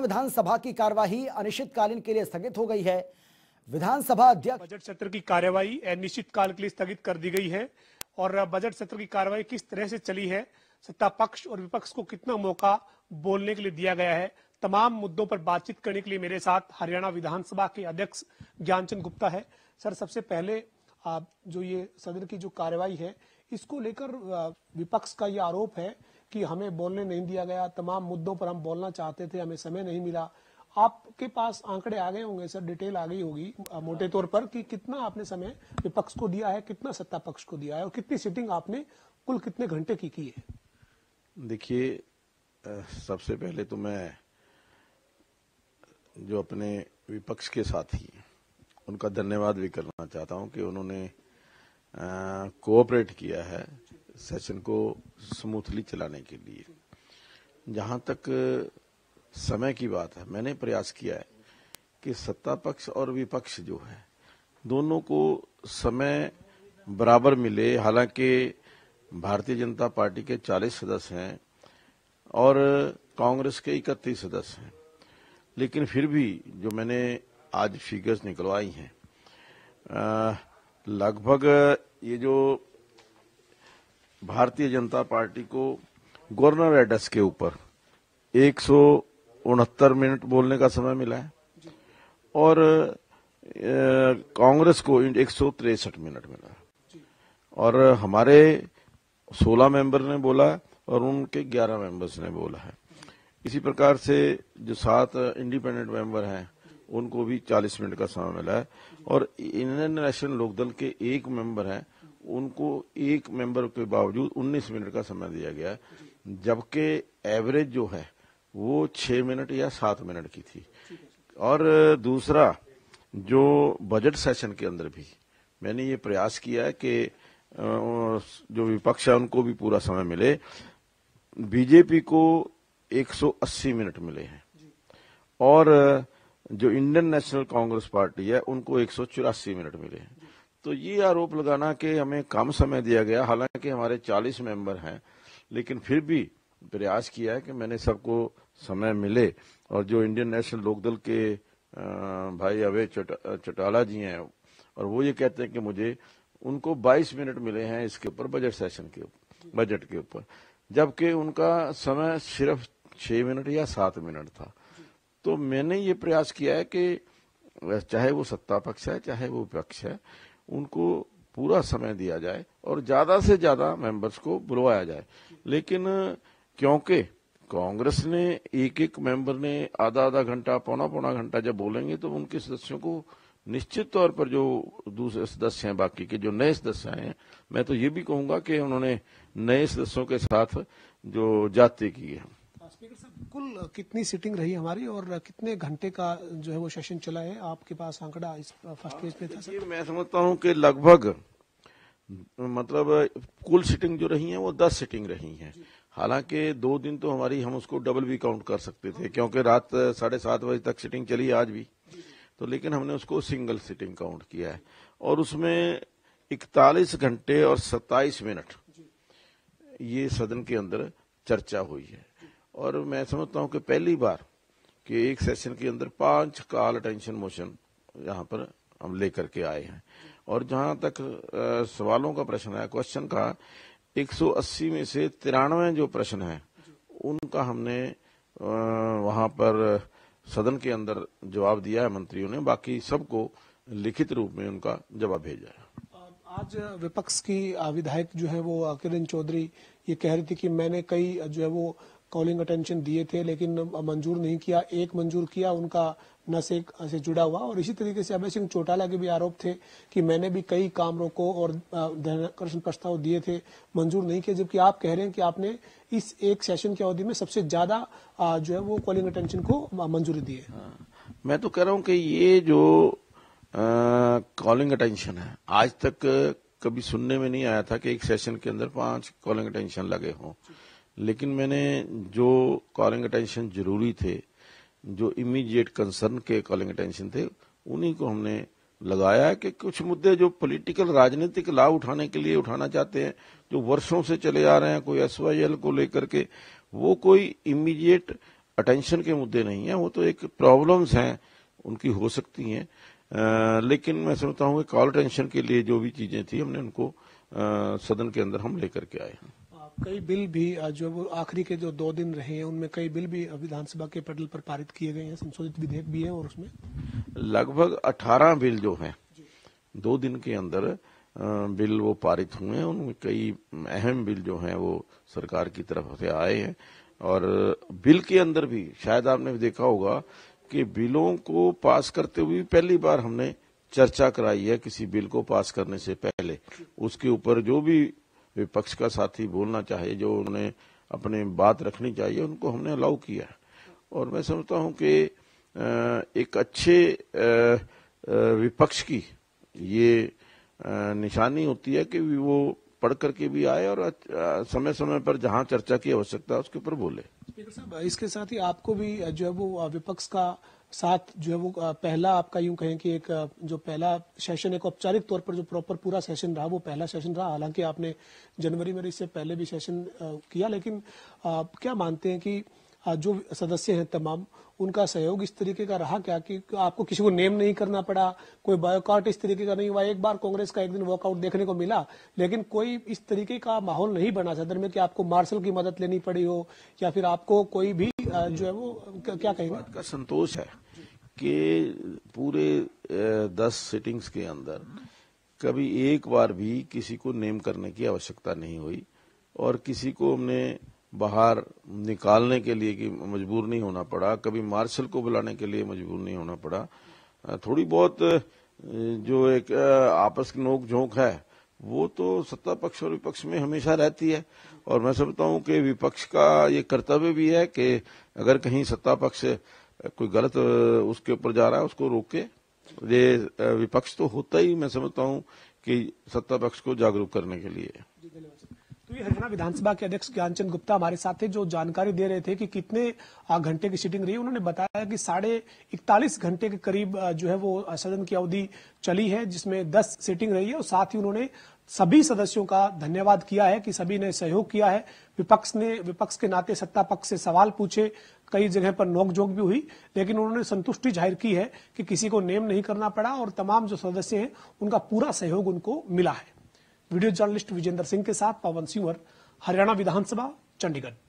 विधानसभा की कार्यवाही अनिश्चितकालीन के लिए स्थगित हो गई है विधानसभा अध्यक्ष बजट सत्र की कार्यवाही अनिश्चित काल के लिए स्थगित कर दी गई है और बजट सत्र की कार्यवाही किस तरह से चली है सत्ता पक्ष और विपक्ष को कितना मौका बोलने के लिए दिया गया है तमाम मुद्दों पर बातचीत करने के लिए मेरे साथ हरियाणा विधानसभा के अध्यक्ष ज्ञानचंद गुप्ता है सर सबसे पहले आप जो ये सदन की जो कार्यवाही है इसको लेकर विपक्ष का ये आरोप है कि हमें बोलने नहीं दिया गया तमाम मुद्दों पर हम बोलना चाहते थे हमें समय नहीं मिला आपके पास आंकड़े आ गए होंगे सर डिटेल आ गई होगी मोटे तौर पर कि कितना आपने समय विपक्ष को दिया है कितना सत्ता पक्ष को दिया है और कितनी सिटिंग आपने कुल कितने घंटे की की है देखिए सबसे पहले तो मैं जो अपने विपक्ष के साथी उनका धन्यवाद भी करना चाहता हूं कि उन्होंने कोऑपरेट किया है सेशन को स्मूथली चलाने के लिए जहां तक समय की बात है मैंने प्रयास किया है कि सत्ता पक्ष और विपक्ष जो है दोनों को समय बराबर मिले हालांकि भारतीय जनता पार्टी के 40 सदस्य हैं और कांग्रेस के इकतीस सदस्य हैं लेकिन फिर भी जो मैंने आज फिगर्स निकलवाई हैं लगभग ये जो भारतीय जनता पार्टी को गवर्नर एड्रेस के ऊपर एक मिनट बोलने का समय मिला है और कांग्रेस को एक मिनट मिला और हमारे 16 मेंबर ने बोला और उनके 11 मेंबर्स ने बोला है इसी प्रकार से जो सात इंडिपेंडेंट मेंबर हैं उनको भी 40 मिनट का समय मिला है और इंडियन नेशनल लोकदल के एक मेंबर हैं उनको एक मेंबर के बावजूद 19 मिनट का समय दिया गया जबकि एवरेज जो है वो छः मिनट या सात मिनट की थी और दूसरा जो बजट सेशन के अंदर भी मैंने ये प्रयास किया है कि जो विपक्ष है उनको भी पूरा समय मिले बीजेपी को 180 मिनट मिले हैं और जो इंडियन नेशनल कांग्रेस पार्टी है उनको एक मिनट मिले हैं तो ये आरोप लगाना कि हमें कम समय दिया गया हालांकि हमारे 40 मेंबर हैं लेकिन फिर भी प्रयास किया है कि मैंने सबको समय मिले और जो इंडियन नेशनल लोकदल के भाई अवे चौटाला जी हैं और वो ये कहते हैं कि मुझे उनको 22 मिनट मिले हैं इसके ऊपर बजट सेशन के ऊपर बजट के ऊपर जबकि उनका समय सिर्फ छह मिनट या सात मिनट था तो मैंने ये प्रयास किया है कि चाहे वो सत्ता पक्ष है चाहे वो विपक्ष है उनको पूरा समय दिया जाए और ज्यादा से ज्यादा मेंबर्स को बुलवाया जाए लेकिन क्योंकि कांग्रेस ने एक एक मेंबर ने आधा आधा घंटा पौना पौना घंटा जब बोलेंगे तो उनके सदस्यों को निश्चित तौर पर जो दूसरे सदस्य हैं बाकी के जो नए सदस्य आए हैं मैं तो ये भी कहूंगा कि उन्होंने नए सदस्यों के साथ जो जाति की है स्पीकर साहब कुल कितनी सिटिंग रही हमारी और कितने घंटे का जो है वो सेशन चला है आपके पास आंकड़ा इस फर्स्ट पेज पे था सर? हाँ, मैं समझता हूँ कि लगभग मतलब कुल सिटिंग जो रही है वो दस सिटिंग रही है हालांकि दो दिन तो हमारी हम उसको डबल भी काउंट कर सकते थे क्योंकि रात साढ़े सात बजे तक सिटिंग चली आज भी तो लेकिन हमने उसको सिंगल सिटिंग काउंट किया है और उसमें इकतालीस घंटे और सत्ताईस मिनट ये सदन के अंदर चर्चा हुई है और मैं समझता हूं कि पहली बार कि एक सेशन के अंदर पांच काल अटेंशन मोशन यहाँ पर हम लेकर के आए हैं और जहां तक आ, सवालों का प्रश्न है क्वेश्चन का 180 में से तिरानवे जो प्रश्न है उनका हमने वहां पर सदन के अंदर जवाब दिया है मंत्रियों ने बाकी सबको लिखित रूप में उनका जवाब भेजा है आज विपक्ष की विधायक जो है वो किरण चौधरी ये कह रही थी कि मैंने कई जो है वो कॉलिंग अटेंशन दिए थे लेकिन मंजूर नहीं किया एक मंजूर किया उनका नशे से जुड़ा हुआ और इसी तरीके से अभय सिंह चौटाला के भी आरोप थे कि मैंने भी कई काम रोको और ध्यान प्रस्ताव दिए थे मंजूर नहीं किए जबकि आप कह रहे हैं कि आपने इस एक सेशन की अवधि में सबसे ज्यादा जो है वो कॉलिंग अटेंशन को मंजूरी दी है हाँ। मैं तो कह रहा हूँ कि ये जो कॉलिंग अटेंशन है आज तक कभी सुनने में नहीं आया था कि एक सेशन के अंदर पांच कॉलिंग अटेंशन लगे हों लेकिन मैंने जो कॉलिंग अटेंशन जरूरी थे जो इमीडिएट कंसर्न के कॉलिंग अटेंशन थे उन्हीं को हमने लगाया कि कुछ मुद्दे जो पॉलिटिकल राजनीतिक लाभ उठाने के लिए उठाना चाहते हैं जो वर्षों से चले आ रहे हैं कोई एस को लेकर के वो कोई इमीडिएट अटेंशन के मुद्दे नहीं है वो तो एक प्रॉब्लम्स हैं उनकी हो सकती हैं लेकिन मैं समझता हूँ कि कॉल टेंशन के लिए जो भी चीजें थी हमने उनको आ, सदन के अंदर हम लेकर के आए हैं कई बिल भी जो वो आखिरी के जो दो दिन रहे हैं उनमें कई बिल भी विधानसभा के पटल पर पारित किए गए हैं संशोधित विधेयक भी है और उसमें लगभग 18 बिल जो है दो दिन के अंदर बिल वो पारित हुए हैं उनमें कई अहम बिल जो हैं वो सरकार की तरफ से आए हैं और बिल के अंदर भी शायद आपने भी देखा होगा कि बिलों को पास करते हुए पहली बार हमने चर्चा कराई है किसी बिल को पास करने से पहले उसके ऊपर जो भी विपक्ष का साथी बोलना चाहिए जो उन्हें अपने बात रखनी चाहिए उनको हमने अलाउ किया और मैं समझता हूं कि एक अच्छे विपक्ष की ये निशानी होती है कि वो पढ़ करके भी आए और समय समय पर जहां चर्चा की आवश्यकता है उसके ऊपर बोले साहब इसके साथ ही आपको भी जो है वो विपक्ष का साथ जो है वो पहला आपका यूं कहें कि एक जो पहला सेशन एक औपचारिक तौर पर जो प्रॉपर पूरा सेशन रहा वो पहला सेशन रहा हालांकि आपने जनवरी में इससे पहले भी सेशन किया लेकिन आप क्या मानते हैं कि जो सदस्य हैं तमाम उनका सहयोग इस तरीके का रहा क्या कि आपको किसी को नेम नहीं करना पड़ा कोई बायोकॉट इस तरीके का नहीं हुआ एक बार कांग्रेस का एक दिन वॉकआउट देखने को मिला लेकिन कोई इस तरीके का माहौल नहीं बना सदन में कि आपको मार्शल की मदद लेनी पड़ी हो या फिर आपको कोई भी जो है वो क्या कहेंगे का संतोष है कि पूरे दस सिटिंग्स के अंदर कभी एक बार भी किसी को नेम करने की आवश्यकता नहीं हुई और किसी को हमने बाहर निकालने के लिए कि मजबूर नहीं होना पड़ा कभी मार्शल को बुलाने के लिए मजबूर नहीं होना पड़ा थोड़ी बहुत जो एक आपस की नोक झोंक है वो तो सत्ता पक्ष और विपक्ष में हमेशा रहती है और मैं समझता हूं कि विपक्ष का ये कर्तव्य भी है कि अगर कहीं सत्ता पक्ष कोई गलत उसके ऊपर जा रहा है उसको रोके ये विपक्ष तो होता ही मैं समझता हूं कि सत्ता पक्ष को जागरूक करने के लिए हरियाणा विधानसभा के अध्यक्ष ज्ञानचंद गुप्ता हमारे साथ थे जो जानकारी दे रहे थे कि कितने घंटे की सीटिंग रही उन्होंने बताया कि साढ़े इकतालीस घंटे के करीब जो है वो सदन की अवधि चली है जिसमें दस सीटिंग रही है और साथ ही उन्होंने सभी सदस्यों का धन्यवाद किया है कि सभी ने सहयोग किया है विपक्ष ने विपक्ष के नाते सत्ता पक्ष से सवाल पूछे कई जगह पर नोकझोंक भी हुई लेकिन उन्होंने संतुष्टि जाहिर की है कि किसी को नेम नहीं करना पड़ा और तमाम जो सदस्य हैं उनका पूरा सहयोग उनको मिला है वीडियो जर्नलिस्ट विजेंद्र सिंह के साथ पवन सिंह हरियाणा विधानसभा चंडीगढ़